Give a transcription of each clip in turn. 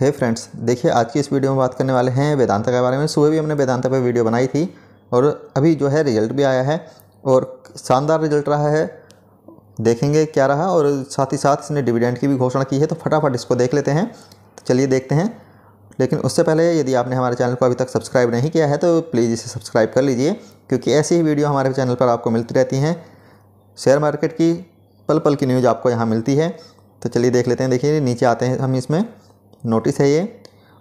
हे hey friends देखिए आज की इस वीडियो में बात करने वाले हैं वेदांता के बारे में सुबह भी हमने वेदांता पर वीडियो बनाई थी और अभी जो है रिजल्ट भी आया है और शानदार रिजल्ट रहा है देखेंगे क्या रहा और साथ ही साथ इसने डिविडेंड की भी घोषणा की है तो फटाफट इसको देख लेते हैं तो चलिए देखते हैं लेकिन उससे पहले यदि आपने हमारे चैनल को अभी तक सब्सक्राइब नहीं किया है तो प्लीज़ इसे सब्सक्राइब कर लीजिए क्योंकि ऐसी ही वीडियो हमारे चैनल पर आपको मिलती रहती हैं शेयर मार्केट की पल पल की न्यूज़ आपको यहाँ मिलती है तो चलिए देख लेते हैं देखिए नीचे आते हैं हम इसमें नोटिस है ये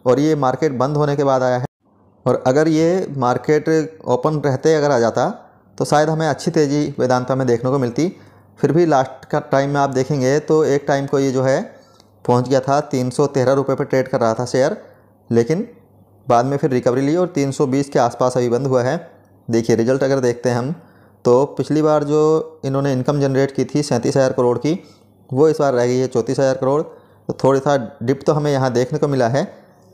और ये मार्केट बंद होने के बाद आया है और अगर ये मार्केट ओपन रहते अगर आ जाता तो शायद हमें अच्छी तेज़ी वेदांता में देखने को मिलती फिर भी लास्ट का टाइम में आप देखेंगे तो एक टाइम को ये जो है पहुंच गया था तीन सौ तेरह रुपये पर ट्रेड कर रहा था शेयर लेकिन बाद में फिर रिकवरी ली और 320 के आसपास अभी बंद हुआ है देखिए रिजल्ट अगर देखते हैं हम तो पिछली बार जो इन्होंने इनकम जनरेट की थी सैंतीस हज़ार करोड़ की वो इस बार रह गई है चौंतीस हज़ार करोड़ तो थोड़ा सा डिप तो हमें यहाँ देखने को मिला है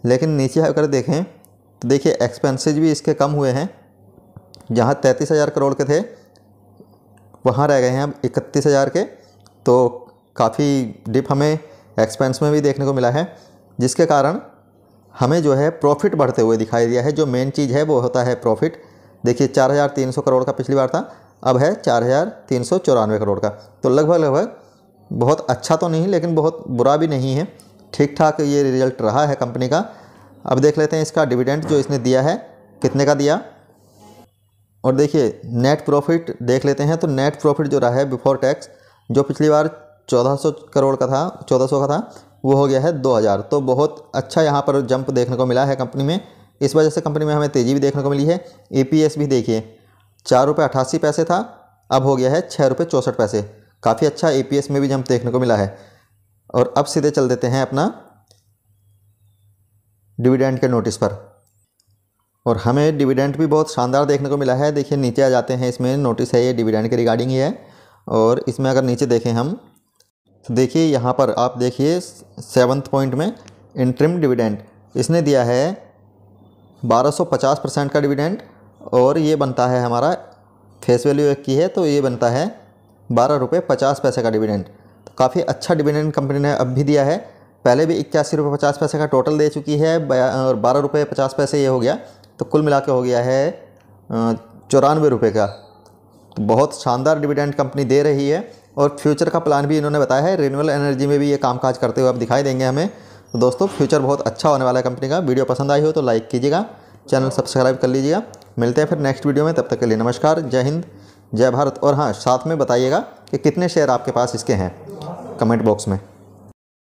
लेकिन नीचे अगर देखें तो देखिए एक्सपेंसेज भी इसके कम हुए हैं जहाँ तैंतीस हज़ार करोड़ के थे वहाँ रह गए हैं अब इकतीस हज़ार के तो काफ़ी डिप हमें एक्सपेंस में भी देखने को मिला है जिसके कारण हमें जो है प्रॉफिट बढ़ते हुए दिखाई दिया है जो मेन चीज़ है वो होता है प्रॉफिट देखिए चार हज़ार तीन सौ करोड़ का पिछली बार था अब है चार हज़ार तीन सौ चौरानवे करोड़ का तो लगभग लगभग बहुत अच्छा तो नहीं लेकिन बहुत बुरा भी नहीं है ठीक ठाक ये रिजल्ट रहा है कंपनी का अब देख लेते हैं इसका डिविडेंड जो इसने दिया है कितने का दिया और देखिए नेट प्रॉफिट देख लेते हैं तो नेट प्रॉफिट जो रहा है बिफोर टैक्स जो पिछली बार 1400 करोड़ का था 1400 का था वो हो गया है 2000 तो बहुत अच्छा यहाँ पर जंप देखने को मिला है कंपनी में इस वजह से कंपनी में हमें तेज़ी भी देखने को मिली है ए e भी देखिए चार रुपये अठासी पैसे था अब हो गया है छः रुपये चौंसठ पैसे काफ़ी अच्छा ए में भी जंप देखने को मिला है और अब सीधे चल देते हैं अपना डिविडेंड के नोटिस पर और हमें डिविडेंड भी बहुत शानदार देखने को मिला है देखिए नीचे आ जाते हैं इसमें नोटिस है ये डिविडेंड के रिगार्डिंग ही है और इसमें अगर नीचे देखें हम तो देखिए यहाँ पर आप देखिए सेवन्थ पॉइंट में इंट्रिम डिविडेंड इसने दिया है 1250 परसेंट का डिविडेंड और ये बनता है हमारा फेस वैल्यू एक की है तो ये बनता है बारह रुपये पचास पैसे का डिविडेंड तो काफ़ी अच्छा डिविडेंड कंपनी ने अब भी दिया है पहले भी इक्यासी रुपये पचास पैसे का टोटल दे चुकी है और बारह रुपये पचास पैसे ये हो गया तो कुल मिला हो गया है चौरानवे रुपये का तो बहुत शानदार डिविडेंड कंपनी दे रही है और फ्यूचर का प्लान भी इन्होंने बताया है रिन्यूअल एनर्जी में भी ये कामकाज करते हुए आप दिखाई देंगे हमें तो दोस्तों फ्यूचर बहुत अच्छा होने वाला है कंपनी का वीडियो पसंद आई हो तो लाइक कीजिएगा चैनल सब्सक्राइब कर लीजिएगा मिलते हैं फिर नेक्स्ट वीडियो में तब तक के लिए नमस्कार जय हिंद जय भारत और हाँ साथ में बताइएगा कि कितने शेयर आपके पास इसके हैं कमेंट बॉक्स में